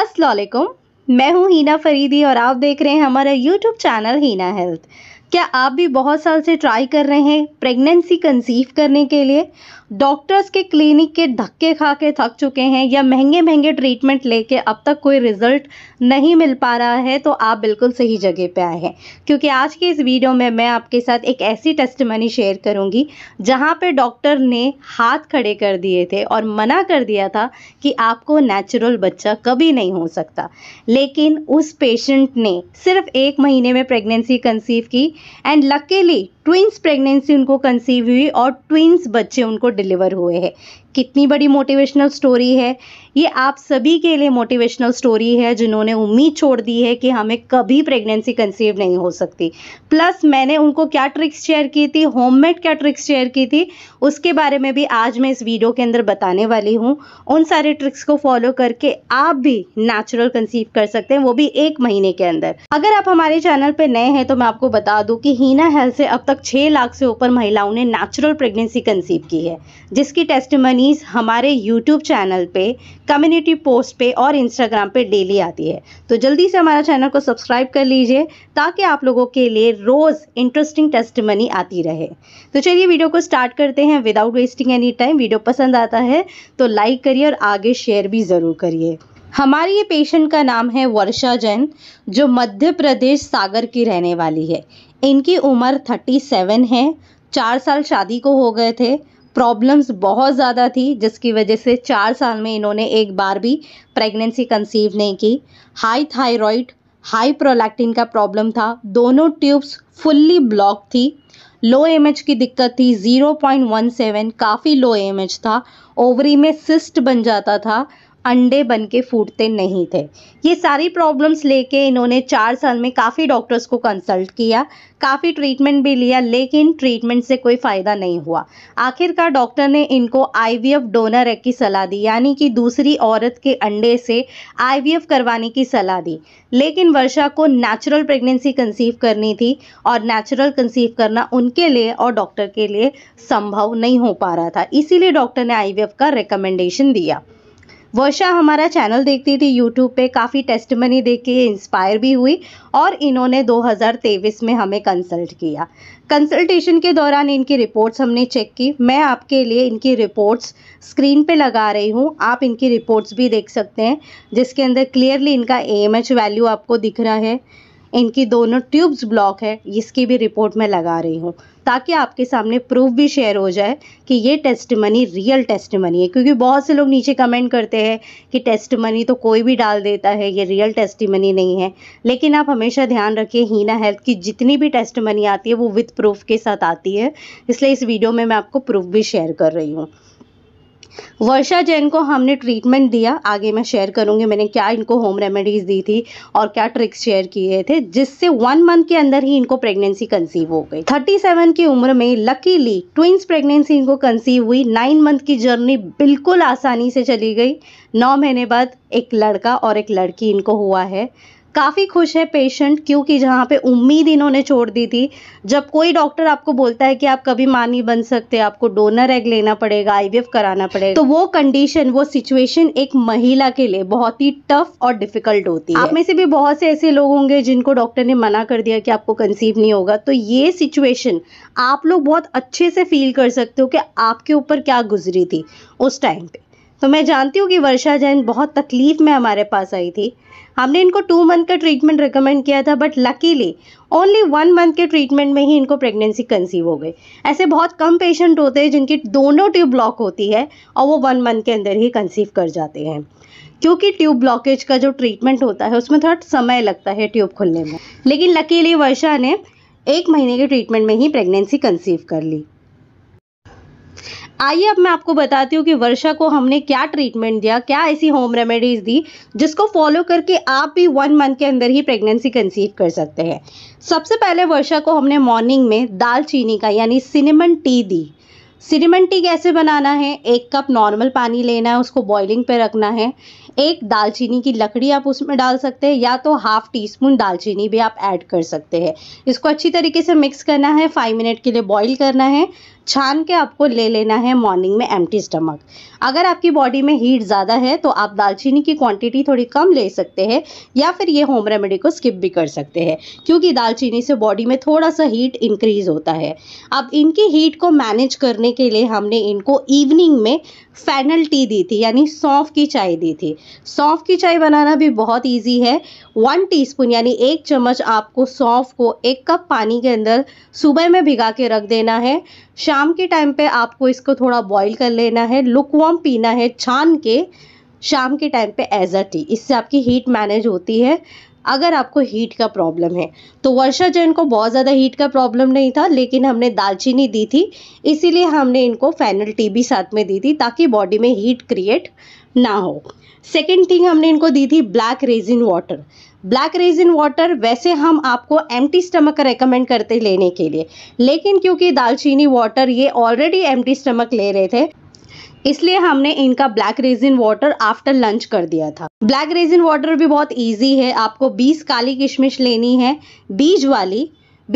असलकुम मैं हूं हीना फरीदी और आप देख रहे हैं हमारा यूट्यूब चैनल हीना हेल्थ क्या आप भी बहुत साल से ट्राई कर रहे हैं प्रेगनेंसी कंसीव करने के लिए डॉक्टर्स के क्लिनिक के धक्के खा के थक चुके हैं या महंगे महंगे ट्रीटमेंट लेके अब तक कोई रिजल्ट नहीं मिल पा रहा है तो आप बिल्कुल सही जगह पे आए हैं क्योंकि आज के इस वीडियो में मैं आपके साथ एक ऐसी टेस्टमनी शेयर करूंगी जहां पे डॉक्टर ने हाथ खड़े कर दिए थे और मना कर दिया था कि आपको नेचुरल बच्चा कभी नहीं हो सकता लेकिन उस पेशेंट ने सिर्फ एक महीने में प्रेगनेंसी कंसीव की and luckily ट्विंस प्रेगनेंसी उनको कंसीव हुई और ट्विंस बच्चे उनको डिलीवर हुए हैं कितनी बड़ी मोटिवेशनल स्टोरी है ये आप सभी के लिए मोटिवेशनल स्टोरी है जिन्होंने उम्मीद छोड़ दी है कि हमें कभी प्रेगनेंसी कंसीव नहीं हो सकती प्लस मैंने उनको क्या ट्रिक्स शेयर की थी होममेड क्या ट्रिक्स शेयर की थी उसके बारे में भी आज मैं इस वीडियो के अंदर बताने वाली हूँ उन सारे ट्रिक्स को फॉलो करके आप भी नेचुरल कंसीव कर सकते हैं वो भी एक महीने के अंदर अगर आप हमारे चैनल पर नए हैं तो मैं आपको बता दूँ कि हीना हेल्थ से अब तक तक 6 लाख से ऊपर महिलाओं ने नेचुरल प्रेगनेंसी कंसीव की है जिसकी टेस्टमनीज हमारे यूट्यूब चैनल पे कम्युनिटी पोस्ट पे और इंस्टाग्राम पे डेली आती है तो जल्दी से हमारा चैनल को सब्सक्राइब कर लीजिए ताकि आप लोगों के लिए रोज़ इंटरेस्टिंग टेस्टमनी आती रहे तो चलिए वीडियो को स्टार्ट करते हैं without wasting any time video पसंद आता है तो लाइक करिए और आगे शेयर भी ज़रूर करिए हमारी ये पेशेंट का नाम है वर्षा जैन जो मध्य प्रदेश सागर की रहने वाली है इनकी उम्र थर्टी सेवन है चार साल शादी को हो गए थे प्रॉब्लम्स बहुत ज़्यादा थी जिसकी वजह से चार साल में इन्होंने एक बार भी प्रेगनेंसी कंसीव नहीं की हाई थायराइड हाई प्रोलैक्टिन का प्रॉब्लम था दोनों ट्यूब्स फुल्ली ब्लॉक थी लो एम की दिक्कत थी 0.17 काफ़ी लो एम था ओवरी में सिस्ट बन जाता था अंडे बन के फूटते नहीं थे ये सारी प्रॉब्लम्स लेके इन्होंने चार साल में काफ़ी डॉक्टर्स को कंसल्ट किया काफ़ी ट्रीटमेंट भी लिया लेकिन ट्रीटमेंट से कोई फ़ायदा नहीं हुआ आखिरकार डॉक्टर ने इनको आईवीएफ डोनर एग की सलाह दी यानी कि दूसरी औरत के अंडे से आईवीएफ करवाने की सलाह दी लेकिन वर्षा को नेचुरल प्रेगनेंसी कंसीव करनी थी और नेचुरल कंसीव करना उनके लिए और डॉक्टर के लिए संभव नहीं हो पा रहा था इसीलिए डॉक्टर ने आई का रिकमेंडेशन दिया वर्षा हमारा चैनल देखती थी यूट्यूब पे काफ़ी टेस्ट मनी देख के इंस्पायर भी हुई और इन्होंने 2023 में हमें कंसल्ट किया कंसल्टेशन के दौरान इनकी रिपोर्ट्स हमने चेक की मैं आपके लिए इनकी रिपोर्ट्स स्क्रीन पे लगा रही हूँ आप इनकी रिपोर्ट्स भी देख सकते हैं जिसके अंदर क्लियरली इनका ए वैल्यू आपको दिख रहा है इनकी दोनों ट्यूब्स ब्लॉक है इसकी भी रिपोर्ट मैं लगा रही हूँ ताकि आपके सामने प्रूफ भी शेयर हो जाए कि ये testimony real testimony है क्योंकि बहुत से लोग नीचे कमेंट करते हैं कि टेस्ट मनी तो कोई भी डाल देता है ये रियल टेस्ट मनी नहीं है लेकिन आप हमेशा ध्यान रखिए हीना हेल्थ की जितनी भी टेस्ट मनी आती है वो विथ प्रूफ के साथ आती है इसलिए इस वीडियो में मैं आपको प्रूफ भी शेयर कर रही हूँ वर्षा जैन को हमने ट्रीटमेंट दिया आगे मैं शेयर करूंगी मैंने क्या इनको होम रेमेडीज़ दी थी और क्या ट्रिक्स शेयर किए थे जिससे वन मंथ के अंदर ही इनको प्रेगनेंसी कंसीव हो गई थर्टी सेवन की उम्र में लकीली ट्विंस प्रेगनेंसी इनको कंसीव हुई नाइन मंथ की जर्नी बिल्कुल आसानी से चली गई नौ महीने बाद एक लड़का और एक लड़की इनको हुआ है काफ़ी खुश है पेशेंट क्योंकि जहाँ पे उम्मीद इन्होंने छोड़ दी थी जब कोई डॉक्टर आपको बोलता है कि आप कभी मां नहीं बन सकते आपको डोनर एग लेना पड़ेगा आईवीएफ कराना पड़ेगा तो वो कंडीशन वो सिचुएशन एक महिला के लिए बहुत ही टफ और डिफिकल्ट होती है आप में से भी बहुत से ऐसे लोग होंगे जिनको डॉक्टर ने मना कर दिया कि आपको कंसीव नहीं होगा तो ये सिचुएशन आप लोग बहुत अच्छे से फील कर सकते हो कि आपके ऊपर क्या गुजरी थी उस टाइम पे तो मैं जानती हूँ कि वर्षा जैन बहुत तकलीफ में हमारे पास आई थी हमने इनको टू मंथ का ट्रीटमेंट रिकमेंड किया था but luckily only one month के ट्रीटमेंट में ही इनको प्रेगनेंसी कंसीव हो गई ऐसे बहुत कम पेशेंट होते हैं जिनकी दोनों ट्यूब ब्लॉक होती है और वो वन मंथ के अंदर ही कंसीव कर जाते हैं क्योंकि ट्यूब ब्लॉकेज का जो ट्रीटमेंट होता है उसमें थोड़ा समय लगता है ट्यूब खुलने में लेकिन लकीली वर्षा ने एक महीने के ट्रीटमेंट में ही प्रेगनेंसी कंसीव कर ली आइए अब मैं आपको बताती हूँ कि वर्षा को हमने क्या ट्रीटमेंट दिया क्या ऐसी होम रेमेडीज़ दी जिसको फॉलो करके आप भी वन मंथ के अंदर ही प्रेगनेंसी कंसीव कर सकते हैं सबसे पहले वर्षा को हमने मॉर्निंग में दालचीनी का यानी सिनेमन टी दी सिनेमन टी कैसे बनाना है एक कप नॉर्मल पानी लेना है उसको बॉइलिंग पे रखना है एक दालचीनी की लकड़ी आप उसमें डाल सकते हैं या तो हाफ टी स्पून दालचीनी भी आप ऐड कर सकते हैं इसको अच्छी तरीके से मिक्स करना है फाइव मिनट के लिए बॉईल करना है छान के आपको ले लेना है मॉर्निंग में एम्प्टी स्टमक अगर आपकी बॉडी में हीट ज़्यादा है तो आप दालचीनी की क्वांटिटी थोड़ी कम ले सकते हैं या फिर ये होम रेमेडी को स्किप भी कर सकते हैं क्योंकि दालचीनी से बॉडी में थोड़ा सा हीट इंक्रीज़ होता है अब इनकी हीट को मैनेज करने के लिए हमने इनको इवनिंग में फैनल टी दी थी यानी सौंफ की चाय दी थी सौंफ की चाय बनाना भी बहुत ईजी है वन टी यानी एक चम्मच आपको सौंफ को एक कप पानी के अंदर सुबह में भिगा के रख देना है शाम के टाइम पे आपको इसको थोड़ा बॉईल कर लेना है लुकवाम पीना है छान के शाम के टाइम पे एज अ टी इससे आपकी हीट मैनेज होती है अगर आपको हीट का प्रॉब्लम है तो वर्षा जैन को बहुत ज़्यादा हीट का प्रॉब्लम नहीं था लेकिन हमने दालचीनी दी थी इसीलिए हमने इनको फैनल टी भी साथ में दी थी ताकि बॉडी में हीट क्रिएट ना हो सेकेंड थिंग हमने इनको दी थी black raisin water black raisin water वैसे हम आपको एम्प्टी स्टमक रेकमेंड करते लेने के लिए लेकिन क्योंकि दालचीनी वाटर ये ऑलरेडी एम्प्टी स्टमक ले रहे थे इसलिए हमने इनका black raisin water after lunch कर दिया था ब्लैक रेजिन वाटर भी बहुत इजी है आपको 20 काली किशमिश लेनी है बीज वाली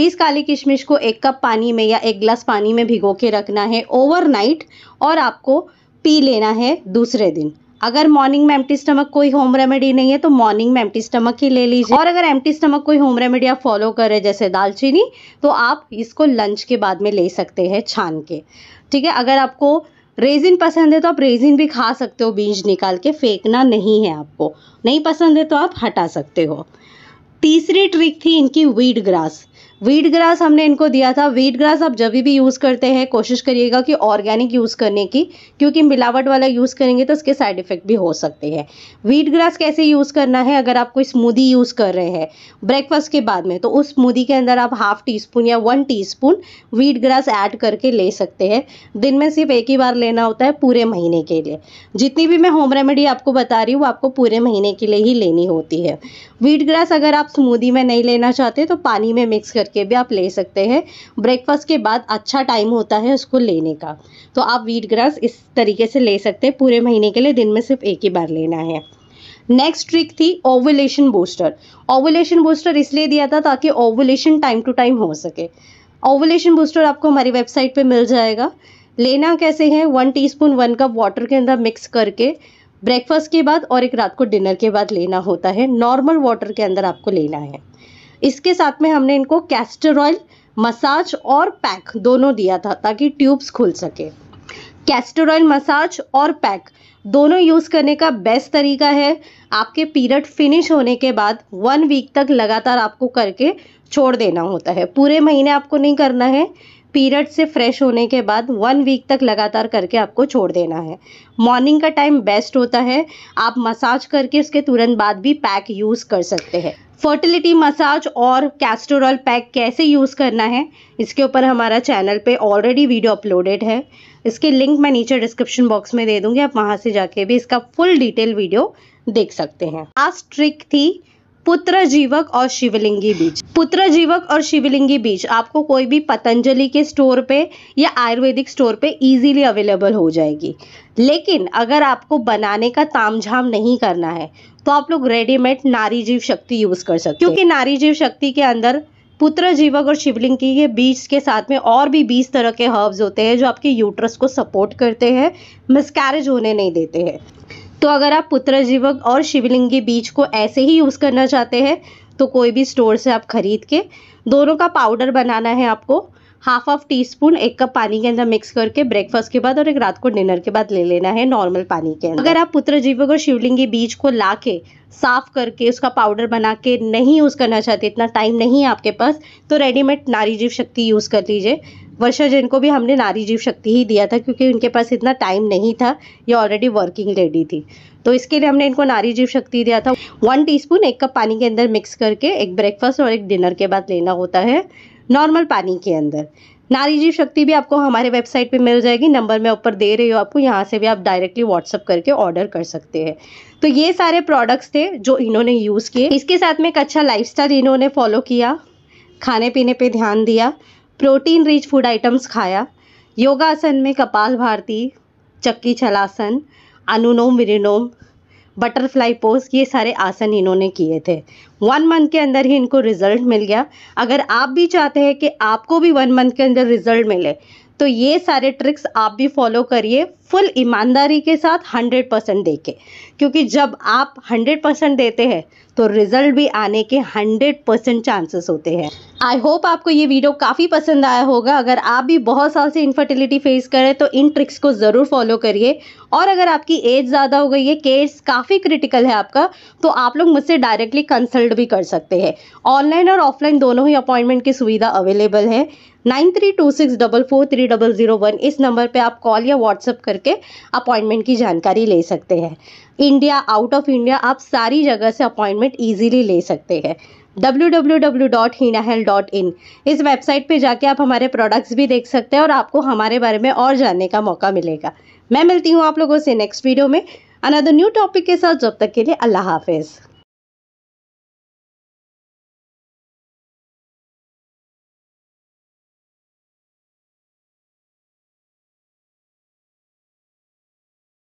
20 काली किशमिश को एक कप पानी में या एक गिलास पानी में भिगो के रखना है ओवरनाइट और आपको पी लेना है दूसरे दिन अगर मॉर्निंग में एम्प्टी स्टमक कोई होम रेमेडी नहीं है तो मॉर्निंग में एम्प्टी स्टमक ही ले लीजिए और अगर एम्प्टी स्टमक कोई होम रेमेडी आप फॉलो कर रहे जैसे दालचीनी तो आप इसको लंच के बाद में ले सकते हैं छान के ठीक है अगर आपको रेजिन पसंद है तो आप रेजिन भी खा सकते हो बीज निकाल के फेंकना नहीं है आपको नहीं पसंद है तो आप हटा सकते हो तीसरी ट्रिक थी इनकी वीड ग्रास वीट ग्रास हमने इनको दिया था वीट ग्रास आप जब भी यूज़ करते हैं कोशिश करिएगा कि ऑर्गेनिक यूज़ करने की क्योंकि मिलावट वाला यूज़ करेंगे तो उसके साइड इफ़ेक्ट भी हो सकते हैं वीट ग्रास कैसे यूज़ करना है अगर आप कोई स्मूदी यूज़ कर रहे हैं ब्रेकफास्ट के बाद में तो उस स्मूदी के अंदर आप हाफ टी स्पून या one teaspoon wheatgrass add करके ले सकते हैं दिन में सिर्फ एक ही बार लेना होता है पूरे महीने के लिए जितनी भी मैं होम रेमेडी आपको बता रही हूँ आपको पूरे महीने के लिए ही लेनी होती है वीट ग्रास अगर आप स्मूदी में नहीं लेना चाहते तो पानी में मिक्स कर करके भी आप ले सकते हैं ब्रेकफास्ट के बाद अच्छा टाइम होता है उसको लेने का तो आप वीट ग्रास इस तरीके से ले सकते हैं पूरे महीने के लिए दिन में सिर्फ एक ही बार लेना है नेक्स्ट ट्रिक थी ओवुलेशन बूस्टर ओवुलेशन बूस्टर इसलिए दिया था ताकि ओवुलेशन टाइम टू टाइम हो सके ओवुलेशन बूस्टर आपको हमारी वेबसाइट पे मिल जाएगा लेना कैसे है one teaspoon spoon one cup water के अंदर मिक्स करके ब्रेकफास्ट के बाद और एक रात को डिनर के बाद लेना होता है नॉर्मल वाटर के अंदर आपको लेना है इसके साथ में हमने इनको कैस्टर ऑयल मसाज और पैक दोनों दिया था ताकि ट्यूब्स खुल सके कैस्टर ऑयल मसाज और पैक दोनों यूज़ करने का बेस्ट तरीका है आपके पीरियड फिनिश होने के बाद वन वीक तक लगातार आपको करके छोड़ देना होता है पूरे महीने आपको नहीं करना है पीरियड से फ्रेश होने के बाद वन वीक तक लगातार करके आपको छोड़ देना है मॉर्निंग का टाइम बेस्ट होता है आप मसाज करके उसके तुरंत बाद भी पैक यूज़ कर सकते हैं फर्टिलिटी मसाज और कैस्टोरॉल पैक कैसे यूज़ करना है इसके ऊपर हमारा चैनल पे ऑलरेडी वीडियो अपलोडेड है इसके लिंक मैं नीचे डिस्क्रिप्शन बॉक्स में दे दूंगी आप वहाँ से जाके भी इसका फुल डिटेल वीडियो देख सकते हैं लास्ट ट्रिक थी पुत्र जीवक और शिवलिंगी बीज पुत्र जीवक और शिवलिंगी बीज आपको कोई भी पतंजलि के स्टोर पे या आयुर्वेदिक स्टोर पे इजीली अवेलेबल हो जाएगी लेकिन अगर आपको बनाने का तामझाम नहीं करना है तो आप लोग रेडीमेड नारी जीव शक्ति यूज कर सकते क्योंकि नारी जीव शक्ति के अंदर पुत्र जीवक और शिवलिंग के बीज के साथ में और भी बीस तरह के हर्ब्स होते हैं जो आपके यूट्रस को सपोर्ट करते हैं मिसकैरेज होने नहीं देते हैं तो अगर आप पुत्रजीवक और शिवलिंगी बीज को ऐसे ही यूज़ करना चाहते हैं तो कोई भी स्टोर से आप खरीद के दोनों का पाउडर बनाना है आपको हाफ हाफ टी स्पून एक कप पानी के अंदर मिक्स करके ब्रेकफास्ट के बाद और एक रात को डिनर के बाद ले लेना है नॉर्मल पानी के अंदर अगर आप पुत्र जीवक और शिवलिंगी बीज को ला के साफ करके उसका पाउडर बना के नहीं यूज़ करना चाहते इतना टाइम नहीं है आपके पास तो रेडीमेड नारी जीव शक्ति यूज़ कर लीजिए वर्षा जैन को भी हमने नारी जीव शक्ति ही दिया था क्योंकि उनके पास इतना टाइम नहीं था ये ऑलरेडी वर्किंग लेडी थी तो इसके लिए हमने इनको नारी जीव शक्ति दिया था वन टीस्पून एक कप पानी के अंदर मिक्स करके एक ब्रेकफास्ट और एक डिनर के बाद लेना होता है नॉर्मल पानी के अंदर नारी जीव शक्ति भी आपको हमारे वेबसाइट पे मिल जाएगी नंबर मैं ऊपर दे रही हूँ आपको यहाँ से भी आप डायरेक्टली व्हाट्सअप करके ऑर्डर कर सकते हैं तो ये सारे प्रोडक्ट्स थे जो इन्होंने यूज़ किए इसके साथ में एक अच्छा लाइफस्टाइल इन्होंने फॉलो किया खाने पीने पे ध्यान दिया प्रोटीन रिच फूड आइटम्स खाया योगासन में कपाल भारती चक्की छलासन अनुनोम विरिनोम बटरफ्लाई पोज ये सारे आसन इन्होंने किए थे वन मंथ के अंदर ही इनको रिजल्ट मिल गया अगर आप भी चाहते हैं कि आपको भी वन मंथ के अंदर रिजल्ट मिले तो ये सारे ट्रिक्स आप भी फॉलो करिए फुल ईमानदारी के साथ हंड्रेड परसेंट दे के क्योंकि जब आप हंड्रेड परसेंट देते हैं तो रिजल्ट भी आने के हंड्रेड परसेंट चांसेस होते हैं आई होप आपको ये वीडियो काफ़ी पसंद आया होगा अगर आप भी बहुत साल से इनफर्टिलिटी फेस करें तो इन ट्रिक्स को ज़रूर फॉलो करिए और अगर आपकी एज ज़्यादा हो गई है केस काफ़ी क्रिटिकल है आपका तो आप लोग मुझसे डायरेक्टली कंसल्ट भी कर सकते हैं ऑनलाइन और ऑफलाइन दोनों ही अपॉइंटमेंट की सुविधा अवेलेबल है nine three two six double four three double zero one इस नंबर पर आप कॉल या व्हाट्सअप कर करके अपॉइंटमेंट की जानकारी ले सकते हैं इंडिया आउट ऑफ इंडिया आप सारी जगह से अपॉइंटमेंट ईजिली ले सकते हैं www.hinahealth.in इस वेबसाइट पे जाके आप हमारे प्रोडक्ट्स भी देख सकते हैं और आपको हमारे बारे में और जानने का मौका मिलेगा मैं मिलती हूँ आप लोगों से नेक्स्ट वीडियो में अनदर न्यू टॉपिक के साथ जब तक के लिए अल्लाह हाफिज़